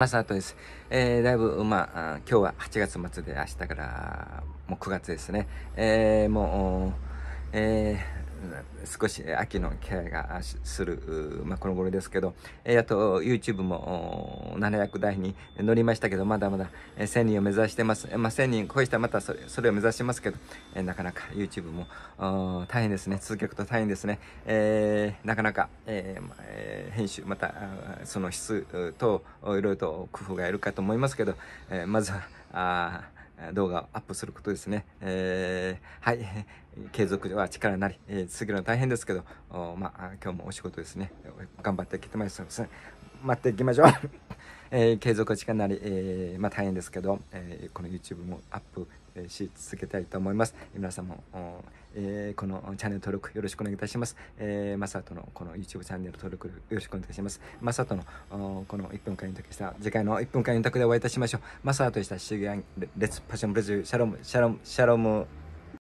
マサトです。えー、だいぶ、まあ、今日は8月末で明日からもう9月ですね。えー、もう、えー少し秋の気配がする、まあ、この頃ですけど、やっと YouTube も700台に乗りましたけど、まだまだ1000人を目指してます。まあ、1000人超えしたらまたそれそれを目指してますけど、なかなか YouTube も大変ですね。続けると大変ですね。えー、なかなか、えー、編集、またその質といろいろと工夫がいるかと思いますけど、えー、まずは、あ動画をアップすることですね。えー、はい。継続では力なり、えー、続けるのは大変ですけど、おまあ、今日もお仕事ですね。頑張っていてたいと思います。待っていきましょう。えー、継続時間なり、えー、まあ、大変ですけど、えー、この YouTube もアップし続けたいと思います。皆さんも、えー、このチャンネル登録よろしくお願いいたします。えー、マサトのこの YouTube チャンネル登録よろしくお願いいたします。マサトのこの1分間に託した、次回の1分間に託でお会いいたしましょう。マサトでした。シゲアンレッツパッションブレズシャロム、シャロム、シャロム。